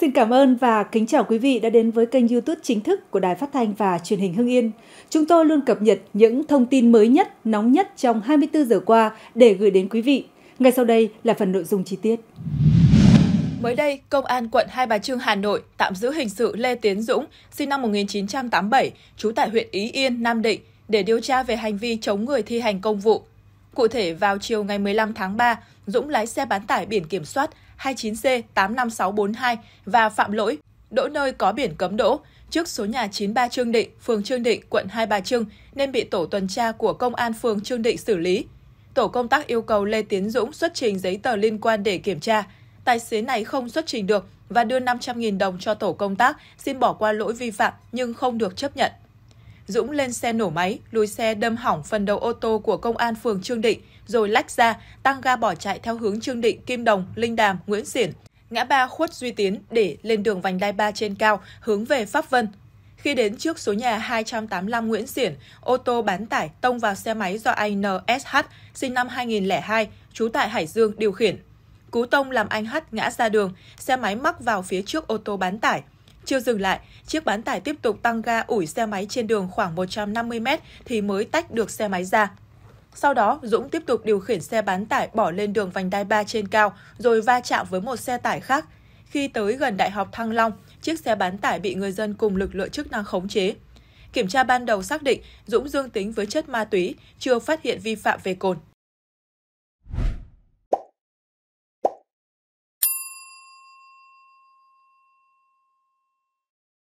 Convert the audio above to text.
Xin cảm ơn và kính chào quý vị đã đến với kênh YouTube chính thức của Đài Phát thanh và Truyền hình Hưng Yên. Chúng tôi luôn cập nhật những thông tin mới nhất, nóng nhất trong 24 giờ qua để gửi đến quý vị. Ngay sau đây là phần nội dung chi tiết. Mới đây, Công an quận Hai Bà Trưng, Hà Nội tạm giữ hình sự Lê Tiến Dũng, sinh năm 1987, trú tại huyện Ý Yên, Nam Định, để điều tra về hành vi chống người thi hành công vụ. Cụ thể, vào chiều ngày 15 tháng 3, Dũng lái xe bán tải biển kiểm soát 29C85642 và phạm lỗi đỗ nơi có biển cấm đỗ trước số nhà 93 Trương Định, phường Trương Định, quận Hai Bà Trưng nên bị tổ tuần tra của công an phường Trương Định xử lý. Tổ công tác yêu cầu Lê Tiến Dũng xuất trình giấy tờ liên quan để kiểm tra. Tài xế này không xuất trình được và đưa 500.000 đồng cho tổ công tác xin bỏ qua lỗi vi phạm nhưng không được chấp nhận. Dũng lên xe nổ máy, lùi xe đâm hỏng phần đầu ô tô của công an phường Trương Định, rồi lách ra, tăng ga bỏ chạy theo hướng Trương Định, Kim Đồng, Linh Đàm, Nguyễn Xiển, ngã ba khuất Duy Tiến để lên đường vành đai 3 trên cao, hướng về Pháp Vân. Khi đến trước số nhà 285 Nguyễn Xiển, ô tô bán tải tông vào xe máy do anh NSH, sinh năm 2002, trú tại Hải Dương điều khiển. Cú tông làm anh H ngã ra đường, xe máy mắc vào phía trước ô tô bán tải. Chưa dừng lại, chiếc bán tải tiếp tục tăng ga ủi xe máy trên đường khoảng 150 mét thì mới tách được xe máy ra. Sau đó, Dũng tiếp tục điều khiển xe bán tải bỏ lên đường vành đai 3 trên cao, rồi va chạm với một xe tải khác. Khi tới gần Đại học Thăng Long, chiếc xe bán tải bị người dân cùng lực lượng chức năng khống chế. Kiểm tra ban đầu xác định Dũng dương tính với chất ma túy, chưa phát hiện vi phạm về cồn.